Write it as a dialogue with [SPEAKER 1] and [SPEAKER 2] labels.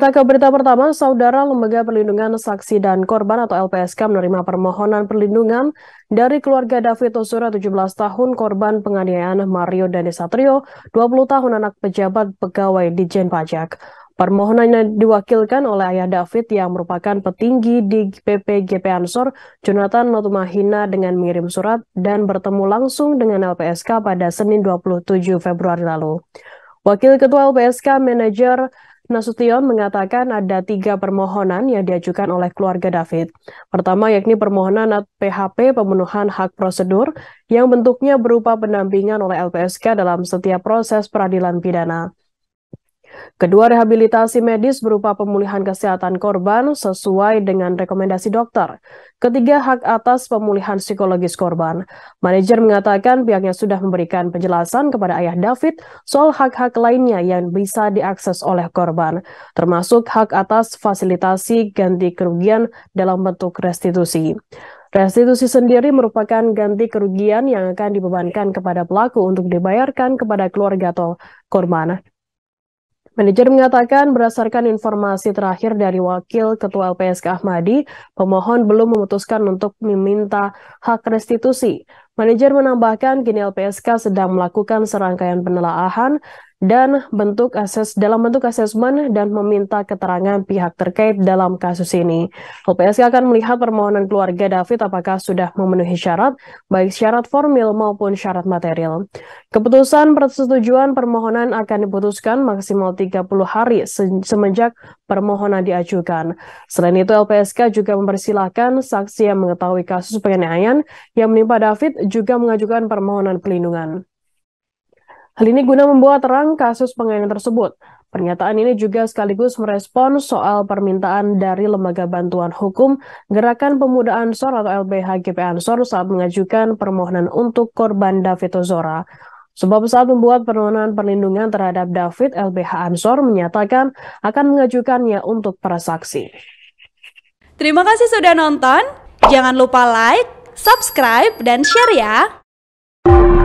[SPEAKER 1] Kita ke berita pertama, Saudara Lembaga Perlindungan Saksi dan Korban atau LPSK menerima permohonan perlindungan dari keluarga David Osura 17 tahun korban penganiayaan Mario Dani Satrio 20 tahun anak pejabat pegawai Dijen Pajak. Permohonannya diwakilkan oleh ayah David yang merupakan petinggi di PPGP Ansor, Jonathan Notumahina dengan mengirim surat dan bertemu langsung dengan LPSK pada Senin 27 Februari lalu. Wakil Ketua LPSK Manajer Nasution mengatakan ada tiga permohonan yang diajukan oleh keluarga David. Pertama yakni permohonan PHP pemenuhan hak prosedur yang bentuknya berupa pendampingan oleh LPSK dalam setiap proses peradilan pidana. Kedua rehabilitasi medis berupa pemulihan kesehatan korban sesuai dengan rekomendasi dokter. Ketiga hak atas pemulihan psikologis korban. Manajer mengatakan pihaknya sudah memberikan penjelasan kepada ayah David soal hak-hak lainnya yang bisa diakses oleh korban, termasuk hak atas fasilitasi ganti kerugian dalam bentuk restitusi. Restitusi sendiri merupakan ganti kerugian yang akan dibebankan kepada pelaku untuk dibayarkan kepada keluarga atau korban. Manajer mengatakan berdasarkan informasi terakhir dari Wakil Ketua LPSK Ahmadi, pemohon belum memutuskan untuk meminta hak restitusi. Manajer menambahkan kini LPSK sedang melakukan serangkaian penelaahan dan bentuk ases dalam bentuk asesmen dan meminta keterangan pihak terkait dalam kasus ini. LPSK akan melihat permohonan keluarga David apakah sudah memenuhi syarat baik syarat formil maupun syarat material. Keputusan persetujuan permohonan akan diputuskan maksimal 30 hari se semenjak permohonan diajukan. Selain itu LPSK juga mempersilahkan saksi yang mengetahui kasus penganiayaan yang menimpa David juga mengajukan permohonan pelindungan. Hal ini guna membawa terang kasus penganiayaan tersebut. Pernyataan ini juga sekaligus merespon soal permintaan dari Lembaga Bantuan Hukum Gerakan Pemuda Ansor atau LBH GP Ansor saat mengajukan permohonan untuk korban David Ozora. Sebab saat membuat permohonan perlindungan terhadap David, LBH Ansor menyatakan akan mengajukannya untuk para saksi. Terima kasih sudah nonton. Jangan lupa like, subscribe, dan share ya.